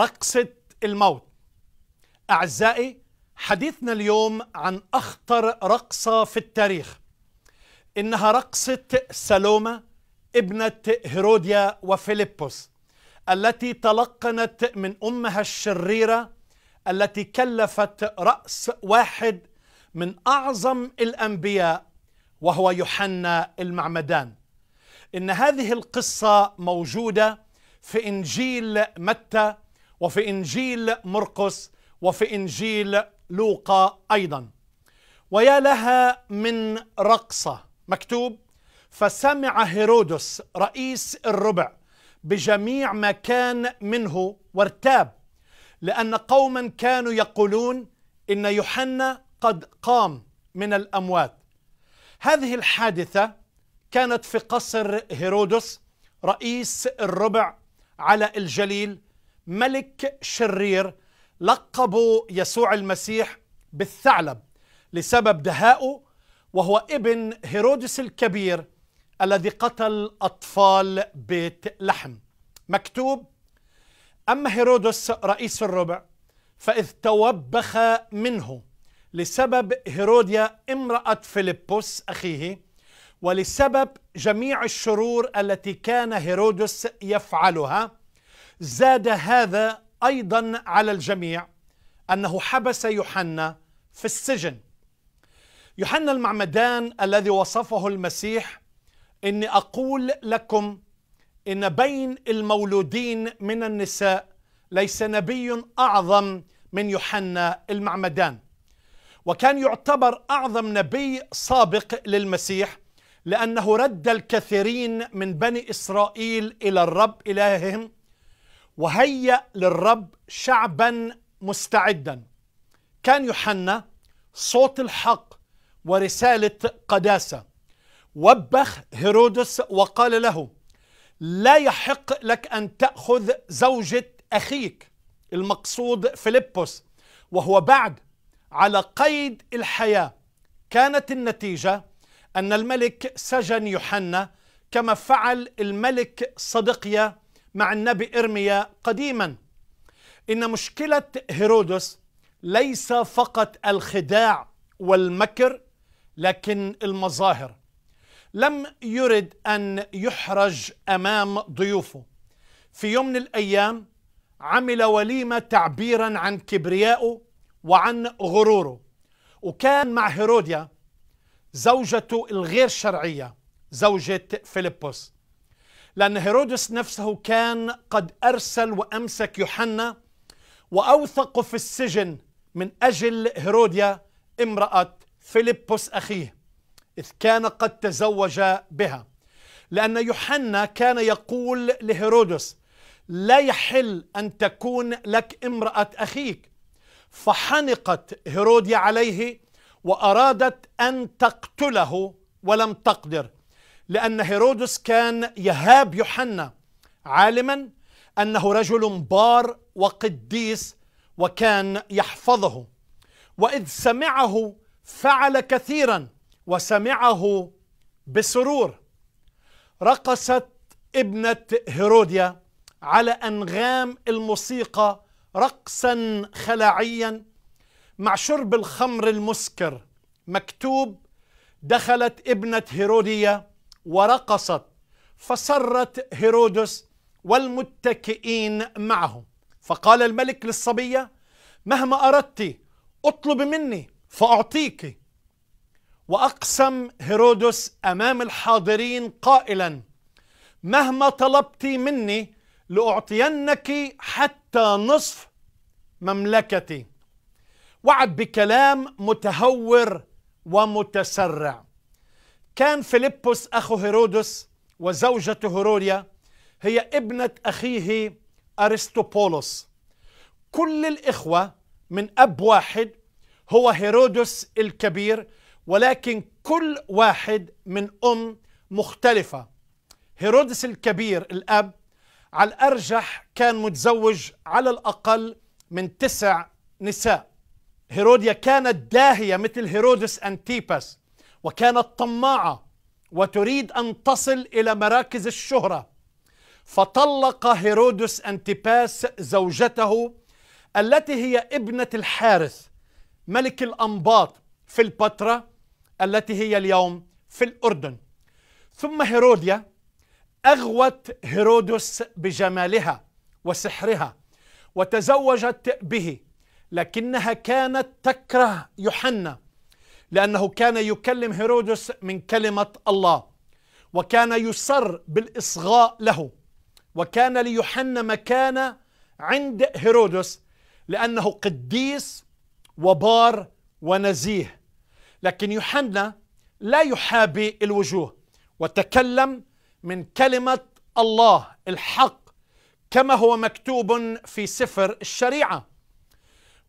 رقصة الموت أعزائي حديثنا اليوم عن أخطر رقصة في التاريخ إنها رقصة سلومة ابنة هيروديا وفيلبس التي تلقنت من أمها الشريرة التي كلفت رأس واحد من أعظم الأنبياء وهو يوحنا المعمدان إن هذه القصة موجودة في إنجيل متى وفي إنجيل مرقس وفي إنجيل لوقا أيضا ويا لها من رقصة مكتوب فسمع هيرودس رئيس الربع بجميع ما كان منه وارتاب لأن قوما كانوا يقولون إن يوحنا قد قام من الأموات هذه الحادثة كانت في قصر هيرودس رئيس الربع على الجليل ملك شرير لقبوا يسوع المسيح بالثعلب لسبب دهائه وهو ابن هيرودس الكبير الذي قتل أطفال بيت لحم مكتوب أما هيرودس رئيس الربع فإذ توبخ منه لسبب هيروديا امرأة فيلبس أخيه ولسبب جميع الشرور التي كان هيرودس يفعلها زاد هذا ايضا على الجميع انه حبس يوحنا في السجن يوحنا المعمدان الذي وصفه المسيح اني اقول لكم ان بين المولودين من النساء ليس نبي اعظم من يوحنا المعمدان وكان يعتبر اعظم نبي سابق للمسيح لانه رد الكثيرين من بني اسرائيل الى الرب الههم وهيأ للرب شعبا مستعدا كان يوحنا صوت الحق ورسالة قداسة وبخ هيرودس وقال له لا يحق لك أن تأخذ زوجة أخيك المقصود فيلبس وهو بعد على قيد الحياة كانت النتيجة أن الملك سجن يوحنا كما فعل الملك صدقيا مع النبي إرميا قديما إن مشكلة هيرودس ليس فقط الخداع والمكر لكن المظاهر لم يرد أن يحرج أمام ضيوفه في يوم من الأيام عمل وليمة تعبيرا عن كبريائه وعن غروره وكان مع هيروديا زوجته الغير شرعية زوجة فيلبس لأن هيرودس نفسه كان قد أرسل وأمسك يوحنا وأوثق في السجن من أجل هيروديا امرأة فيلبس أخيه إذ كان قد تزوج بها لأن يوحنا كان يقول لهيرودس لا يحل أن تكون لك امرأة أخيك فحنقت هيروديا عليه وأرادت أن تقتله ولم تقدر لأن هيرودس كان يهاب يوحنا عالما أنه رجل بار وقديس وكان يحفظه وإذ سمعه فعل كثيرا وسمعه بسرور رقصت ابنة هيروديا على أنغام الموسيقى رقصا خلاعيا مع شرب الخمر المسكر مكتوب دخلت ابنة هيروديا ورقصت فسرت هيرودس والمتكئين معه فقال الملك للصبية مهما أردت أطلب مني فأعطيك وأقسم هيرودس أمام الحاضرين قائلا مهما طلبت مني لأعطينك حتى نصف مملكتي وعد بكلام متهور ومتسرع كان فيلبس أخو هيرودس وزوجته هيروديا هي ابنة أخيه أرستوبولوس كل الإخوة من أب واحد هو هيرودس الكبير ولكن كل واحد من أم مختلفة هيرودس الكبير الأب على الأرجح كان متزوج على الأقل من تسع نساء هيروديا كانت داهية مثل هيرودس انتيباس وكانت طماعه وتريد ان تصل الى مراكز الشهره فطلق هيرودس انتباس زوجته التي هي ابنه الحارث ملك الانباط في البتراء التي هي اليوم في الاردن ثم هيروديا اغوت هيرودس بجمالها وسحرها وتزوجت به لكنها كانت تكره يوحنا لأنه كان يكلم هيرودس من كلمة الله وكان يصر بالإصغاء له وكان ليوحنا مكانة عند هيرودس لأنه قديس وبار ونزيه لكن يوحنا لا يحابي الوجوه وتكلم من كلمة الله الحق كما هو مكتوب في سفر الشريعة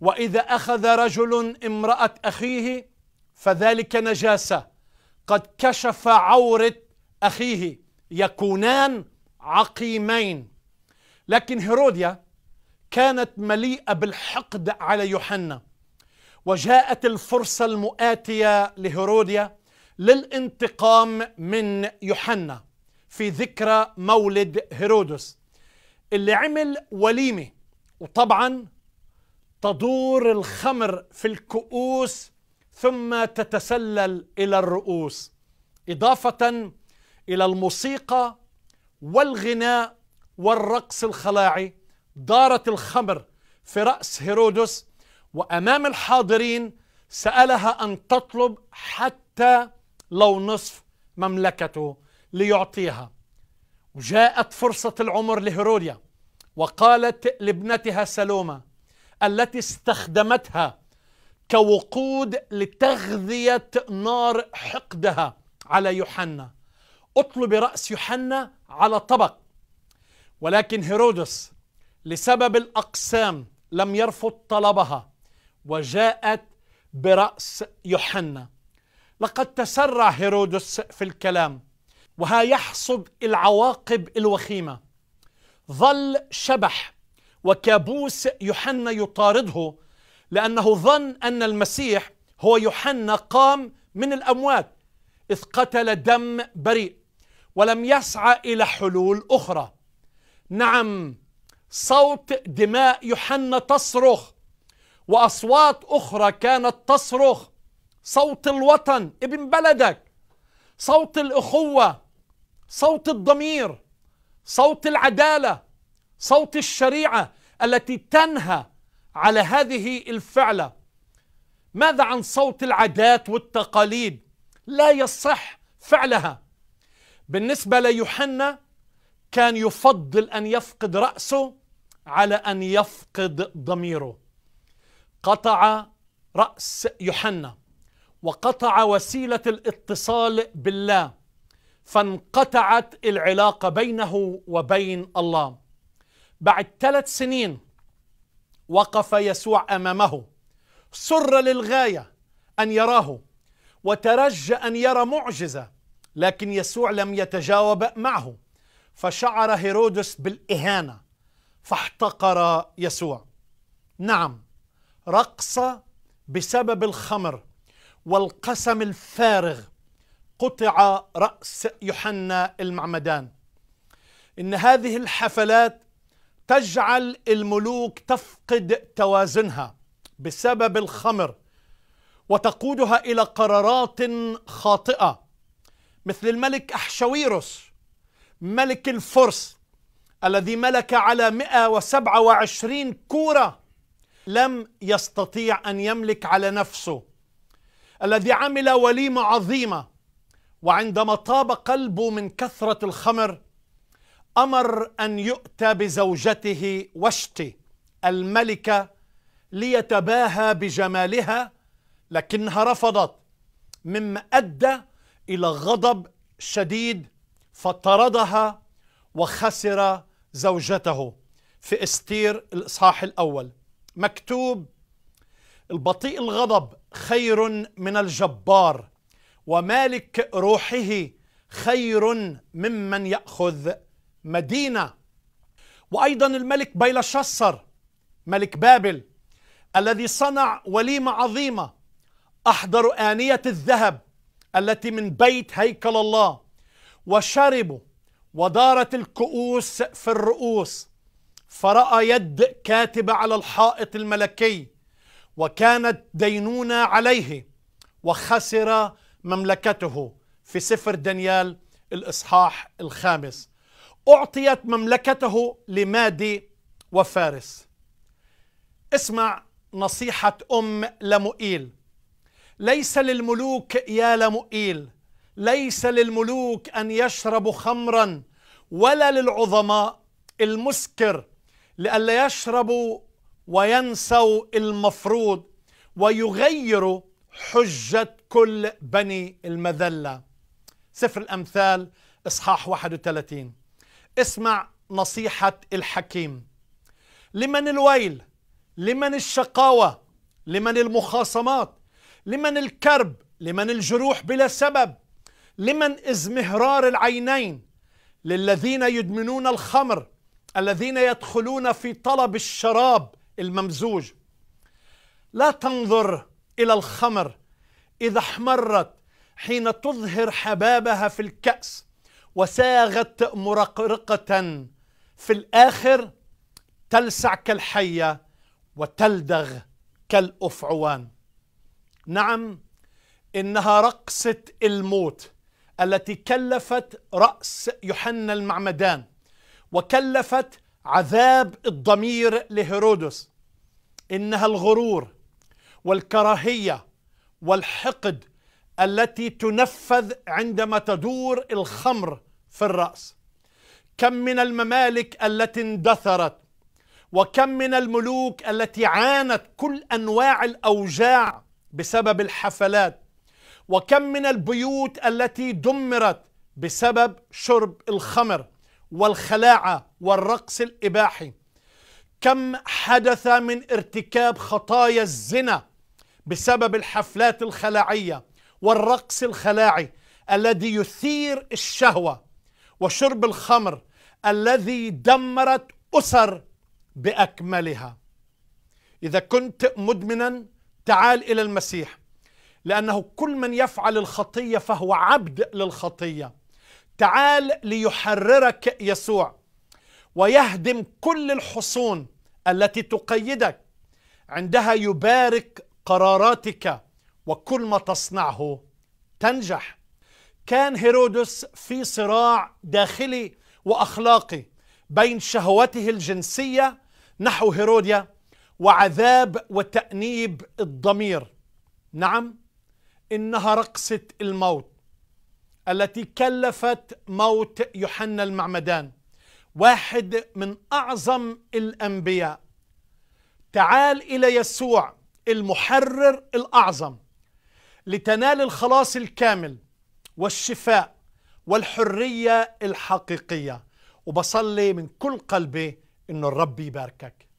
وإذا أخذ رجل امرأة أخيه فذلك نجاسة قد كشف عورة أخيه يكونان عقيمين لكن هيروديا كانت مليئة بالحقد على يوحنا وجاءت الفرصة المؤاتية لهيروديا للانتقام من يوحنا في ذكرى مولد هيرودس اللي عمل وليمة وطبعا تدور الخمر في الكؤوس ثم تتسلل الى الرؤوس اضافه الى الموسيقى والغناء والرقص الخلاعي دارت الخمر في راس هيرودس وامام الحاضرين سالها ان تطلب حتى لو نصف مملكته ليعطيها وجاءت فرصه العمر لهيروديا وقالت لابنتها سلومه التي استخدمتها كوقود لتغذية نار حقدها على يوحنا اطلب رأس يوحنا على طبق ولكن هيرودس لسبب الأقسام لم يرفض طلبها وجاءت برأس يوحنا لقد تسرع هيرودس في الكلام وها يحصد العواقب الوخيمة ظل شبح وكابوس يوحنا يطارده لأنه ظن أن المسيح هو يوحنا قام من الأموات إذ قتل دم بريء ولم يسعى إلى حلول أخرى نعم صوت دماء يوحنا تصرخ وأصوات أخرى كانت تصرخ صوت الوطن ابن بلدك صوت الأخوة صوت الضمير صوت العدالة صوت الشريعة التي تنهى على هذه الفعله ماذا عن صوت العادات والتقاليد لا يصح فعلها بالنسبه ليوحنا كان يفضل ان يفقد راسه على ان يفقد ضميره قطع راس يوحنا وقطع وسيله الاتصال بالله فانقطعت العلاقه بينه وبين الله بعد ثلاث سنين وقف يسوع امامه سر للغايه ان يراه وترجى ان يرى معجزه لكن يسوع لم يتجاوب معه فشعر هيرودس بالاهانه فاحتقر يسوع نعم رقص بسبب الخمر والقسم الفارغ قطع راس يوحنا المعمدان ان هذه الحفلات تجعل الملوك تفقد توازنها بسبب الخمر وتقودها الى قرارات خاطئه مثل الملك احشويروس ملك الفرس الذي ملك على 127 كوره لم يستطيع ان يملك على نفسه الذي عمل وليمه عظيمه وعندما طاب قلبه من كثره الخمر امر ان يؤتى بزوجته وشتي الملكه ليتباهى بجمالها لكنها رفضت مما ادى الى غضب شديد فطردها وخسر زوجته في استير الاصحاح الاول مكتوب البطيء الغضب خير من الجبار ومالك روحه خير ممن ياخذ مدينة وأيضا الملك بيلشصر ملك بابل الذي صنع وليمة عظيمة أحضروا آنية الذهب التي من بيت هيكل الله وشربوا ودارت الكؤوس في الرؤوس فرأى يد كاتبة على الحائط الملكي وكانت دينونة عليه وخسر مملكته في سفر دانيال الإصحاح الخامس أعطيت مملكته لمادي وفارس اسمع نصيحة أم لمؤيل ليس للملوك يا لمؤيل ليس للملوك أن يشربوا خمرا ولا للعظماء المسكر لئلا يشربوا وينسوا المفروض ويغيروا حجة كل بني المذلة سفر الأمثال إصحاح 31 اسمع نصيحة الحكيم لمن الويل لمن الشقاوة لمن المخاصمات لمن الكرب لمن الجروح بلا سبب لمن ازمهرار العينين للذين يدمنون الخمر الذين يدخلون في طلب الشراب الممزوج لا تنظر الى الخمر اذا احمرت حين تظهر حبابها في الكاس وساغت مرقرقة في الآخر تلسع كالحية وتلدغ كالأفعوان نعم إنها رقصة الموت التي كلفت رأس يوحنا المعمدان وكلفت عذاب الضمير لهيرودس إنها الغرور والكراهية والحقد التي تنفذ عندما تدور الخمر في الرأس كم من الممالك التي اندثرت وكم من الملوك التي عانت كل أنواع الأوجاع بسبب الحفلات وكم من البيوت التي دمرت بسبب شرب الخمر والخلاعة والرقص الإباحي كم حدث من ارتكاب خطايا الزنا بسبب الحفلات الخلاعيه والرقص الخلاعي الذي يثير الشهوة وشرب الخمر الذي دمرت أسر بأكملها إذا كنت مدمنا تعال إلى المسيح لأنه كل من يفعل الخطية فهو عبد للخطية تعال ليحررك يسوع ويهدم كل الحصون التي تقيدك عندها يبارك قراراتك وكل ما تصنعه تنجح كان هيرودس في صراع داخلي واخلاقي بين شهوته الجنسيه نحو هيروديا وعذاب وتانيب الضمير نعم انها رقصه الموت التي كلفت موت يوحنا المعمدان واحد من اعظم الانبياء تعال الى يسوع المحرر الاعظم لتنال الخلاص الكامل والشفاء والحرية الحقيقية وبصلي من كل قلبي إنه الرب يباركك